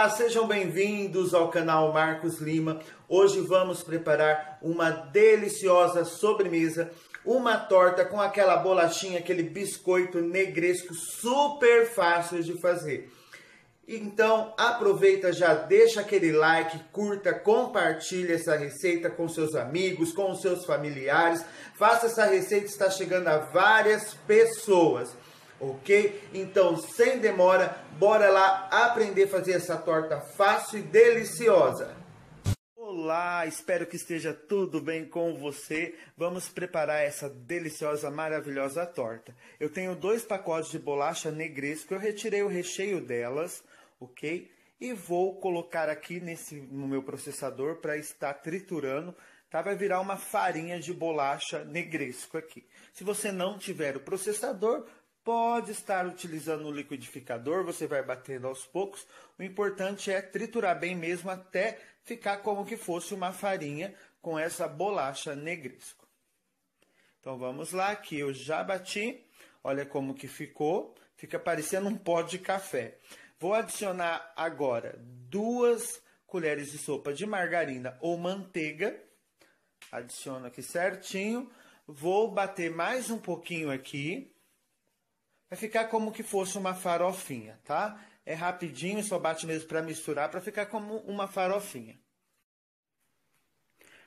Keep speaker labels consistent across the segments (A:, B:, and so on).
A: Olá, sejam bem-vindos ao canal Marcos Lima. Hoje vamos preparar uma deliciosa sobremesa, uma torta com aquela bolachinha, aquele biscoito negresco super fácil de fazer. Então, aproveita já, deixa aquele like, curta, compartilha essa receita com seus amigos, com os seus familiares. Faça essa receita, está chegando a várias pessoas ok? Então, sem demora, bora lá aprender a fazer essa torta fácil e deliciosa. Olá, espero que esteja tudo bem com você. Vamos preparar essa deliciosa, maravilhosa torta. Eu tenho dois pacotes de bolacha negresco, eu retirei o recheio delas, ok? E vou colocar aqui nesse, no meu processador para estar triturando tá? Vai virar uma farinha de bolacha negresco aqui. Se você não tiver o processador, pode estar utilizando o liquidificador, você vai batendo aos poucos. O importante é triturar bem mesmo até ficar como que fosse uma farinha com essa bolacha negresco. Então vamos lá, aqui eu já bati. Olha como que ficou. Fica parecendo um pó de café. Vou adicionar agora duas colheres de sopa de margarina ou manteiga. Adiciono aqui certinho. Vou bater mais um pouquinho aqui Vai ficar como que fosse uma farofinha, tá? É rapidinho, só bate mesmo para misturar, para ficar como uma farofinha.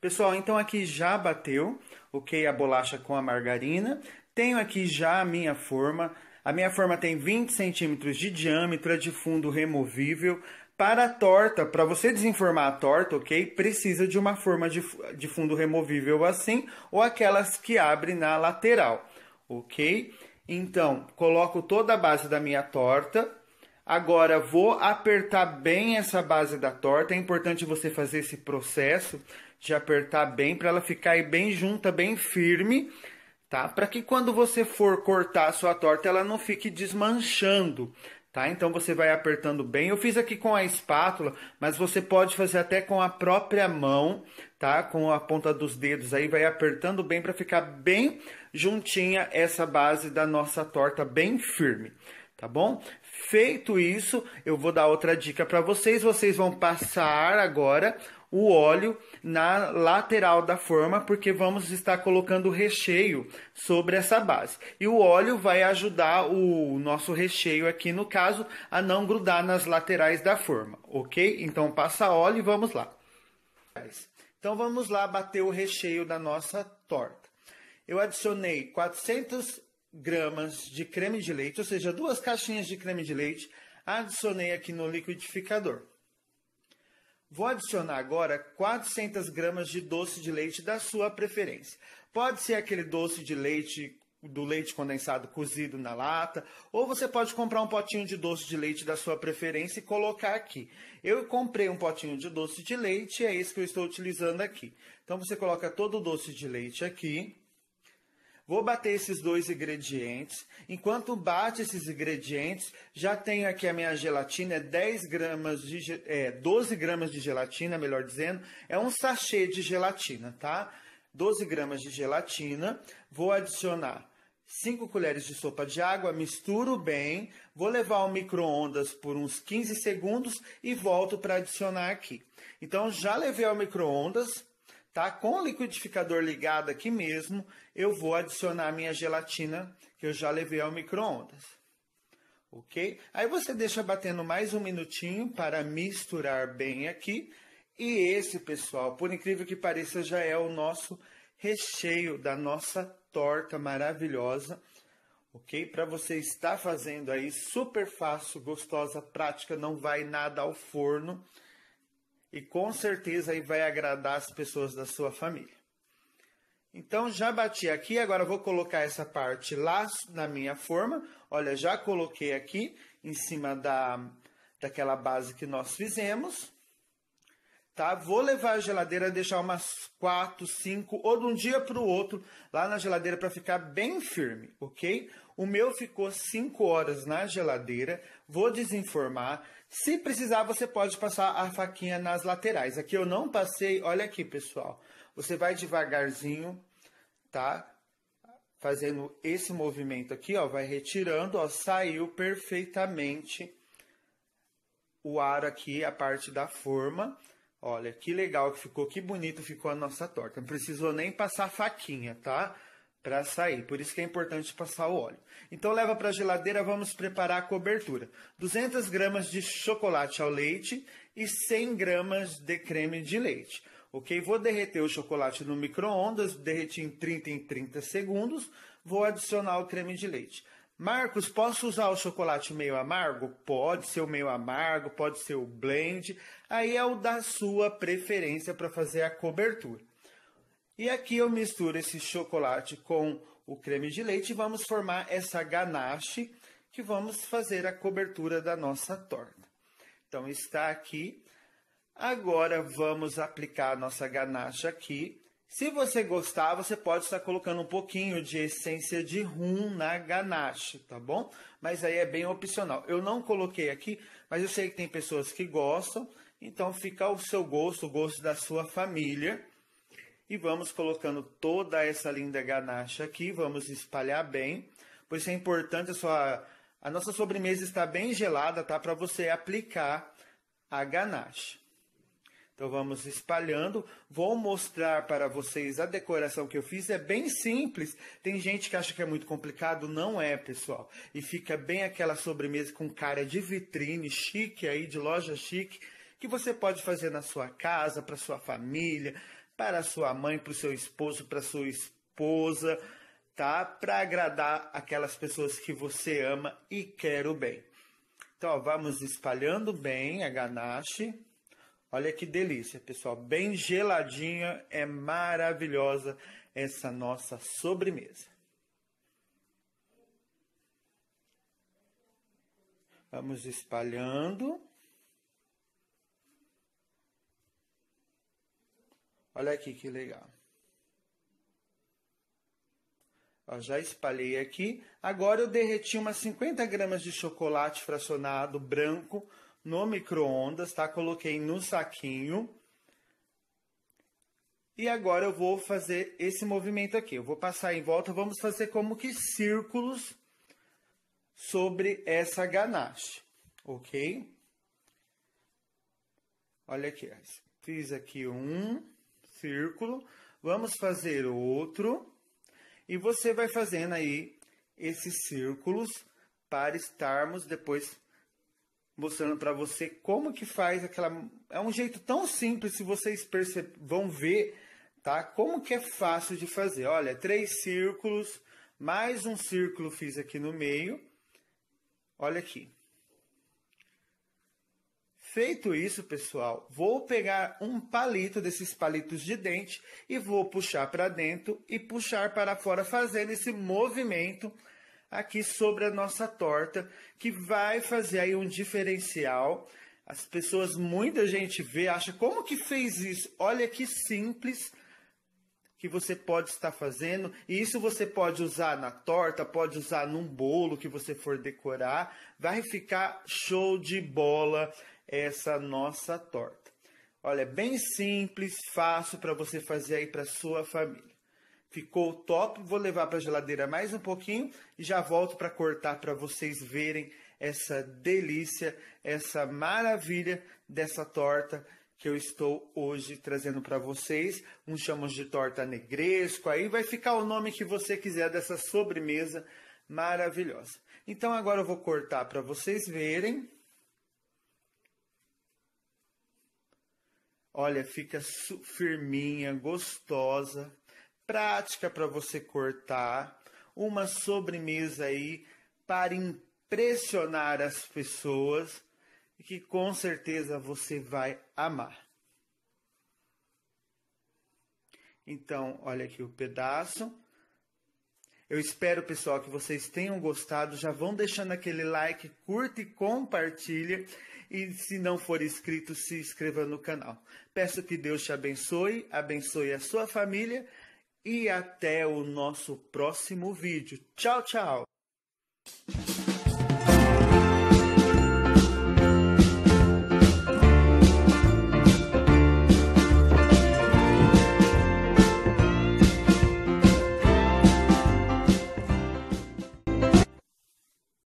A: Pessoal, então aqui já bateu, ok? A bolacha com a margarina. Tenho aqui já a minha forma. A minha forma tem 20 centímetros de diâmetro, é de fundo removível. Para a torta, para você desenformar a torta, ok? Precisa de uma forma de, de fundo removível assim, ou aquelas que abrem na lateral, ok? Então, coloco toda a base da minha torta. Agora, vou apertar bem essa base da torta. É importante você fazer esse processo de apertar bem para ela ficar bem junta, bem firme, tá? Para que quando você for cortar a sua torta, ela não fique desmanchando, tá? Então você vai apertando bem. Eu fiz aqui com a espátula, mas você pode fazer até com a própria mão tá? Com a ponta dos dedos aí, vai apertando bem para ficar bem juntinha essa base da nossa torta, bem firme, tá bom? Feito isso, eu vou dar outra dica para vocês. Vocês vão passar agora o óleo na lateral da forma, porque vamos estar colocando recheio sobre essa base. E o óleo vai ajudar o nosso recheio aqui, no caso, a não grudar nas laterais da forma, ok? Então passa óleo e vamos lá. Então vamos lá bater o recheio da nossa torta. Eu adicionei 400 gramas de creme de leite, ou seja, duas caixinhas de creme de leite, adicionei aqui no liquidificador. Vou adicionar agora 400 gramas de doce de leite da sua preferência. Pode ser aquele doce de leite do leite condensado cozido na lata, ou você pode comprar um potinho de doce de leite da sua preferência e colocar aqui. Eu comprei um potinho de doce de leite e é isso que eu estou utilizando aqui. Então você coloca todo o doce de leite aqui. Vou bater esses dois ingredientes. Enquanto bate esses ingredientes, já tenho aqui a minha gelatina, 10 é gramas de, é, 12 gramas de gelatina, melhor dizendo. É um sachê de gelatina, tá? 12 gramas de gelatina, vou adicionar 5 colheres de sopa de água, misturo bem, vou levar ao micro-ondas por uns 15 segundos e volto para adicionar aqui. Então já levei ao micro-ondas, tá? Com o liquidificador ligado aqui mesmo, eu vou adicionar a minha gelatina que eu já levei ao micro-ondas. OK? Aí você deixa batendo mais um minutinho para misturar bem aqui. E esse, pessoal, por incrível que pareça, já é o nosso recheio da nossa torta maravilhosa, ok? Para você estar fazendo aí, super fácil, gostosa, prática, não vai nada ao forno e com certeza aí vai agradar as pessoas da sua família. Então já bati aqui, agora vou colocar essa parte lá na minha forma. Olha, já coloquei aqui em cima da daquela base que nós fizemos tá? Vou levar a geladeira, deixar umas quatro, cinco, ou de um dia para o outro lá na geladeira para ficar bem firme, ok? O meu ficou cinco horas na geladeira, vou desenformar. Se precisar, você pode passar a faquinha nas laterais. Aqui eu não passei, olha aqui, pessoal. Você vai devagarzinho, tá? Fazendo esse movimento aqui, ó, vai retirando, ó, saiu perfeitamente o ar aqui, a parte da forma Olha, que legal que ficou, que bonito ficou a nossa torta. Não precisou nem passar faquinha, tá? Para sair. Por isso que é importante passar o óleo. Então leva para a geladeira, vamos preparar a cobertura. 200 gramas de chocolate ao leite e 100 gramas de creme de leite. Ok, vou derreter o chocolate no micro-ondas, derreti em 30 em 30 segundos, vou adicionar o creme de leite. Marcos, posso usar o chocolate meio amargo? Pode ser o meio amargo, pode ser o blend. Aí é o da sua preferência para fazer a cobertura. E aqui eu misturo esse chocolate com o creme de leite e vamos formar essa ganache que vamos fazer a cobertura da nossa torta. Então está aqui. Agora vamos aplicar a nossa ganache aqui se você gostar, você pode estar colocando um pouquinho de essência de rum na ganache, tá bom? Mas aí é bem opcional. Eu não coloquei aqui, mas eu sei que tem pessoas que gostam, então fica ao seu gosto, o gosto da sua família. E vamos colocando toda essa linda ganache aqui, vamos espalhar bem, pois é importante a sua a nossa sobremesa está bem gelada, tá? Para você aplicar a ganache. Então vamos espalhando. Vou mostrar para vocês a decoração que eu fiz. É bem simples. Tem gente que acha que é muito complicado. Não é, pessoal. E fica bem aquela sobremesa com cara de vitrine chique aí, de loja chique, que você pode fazer na sua casa, para sua família, para sua mãe, para o seu esposo, para sua esposa, tá? Para agradar aquelas pessoas que você ama e quer o bem. Então, ó, vamos espalhando bem a ganache. Olha que delícia, pessoal. Bem geladinha, é maravilhosa essa nossa sobremesa. Vamos espalhando. Olha aqui que legal. já espalhei aqui. Agora eu derreti umas 50 gramas de chocolate fracionado branco no micro-ondas, tá? Coloquei no saquinho. E agora eu vou fazer esse movimento aqui. Eu vou passar em volta, vamos fazer como que círculos sobre essa ganache, ok? Olha aqui, fiz aqui um círculo, vamos fazer outro, e você vai fazendo aí esses círculos para estarmos depois mostrando para você como que faz aquela. É um jeito tão simples, se vocês perce... vão ver, tá? Como que é fácil de fazer. Olha, três círculos, mais um círculo fiz aqui no meio. Olha aqui. Feito isso, pessoal, vou pegar um palito desses palitos de dente e vou puxar para dentro e puxar para fora, fazendo esse movimento aqui sobre a nossa torta, que vai fazer aí um diferencial. As pessoas, muita gente vê, acha como que fez isso? Olha que simples que você pode estar fazendo, e isso você pode usar na torta, pode usar num bolo que você for decorar, vai ficar show de bola essa nossa torta. Olha, é bem simples, fácil para você fazer aí para sua família. Ficou top, vou levar para a geladeira mais um pouquinho e já volto para cortar para vocês verem essa delícia, essa maravilha dessa torta que eu estou hoje trazendo para vocês. Uns chamamos de torta negresco, aí vai ficar o nome que você quiser dessa sobremesa maravilhosa. Então agora eu vou cortar para vocês verem. Olha, fica firminha, gostosa prática para você cortar, uma sobremesa aí para impressionar as pessoas e que com certeza você vai amar. Então, olha aqui o pedaço. Eu espero, pessoal, que vocês tenham gostado. Já vão deixando aquele like, curte e compartilha. E se não for inscrito, se inscreva no canal. Peço que Deus te abençoe, abençoe a sua família e até o nosso próximo vídeo. Tchau, tchau!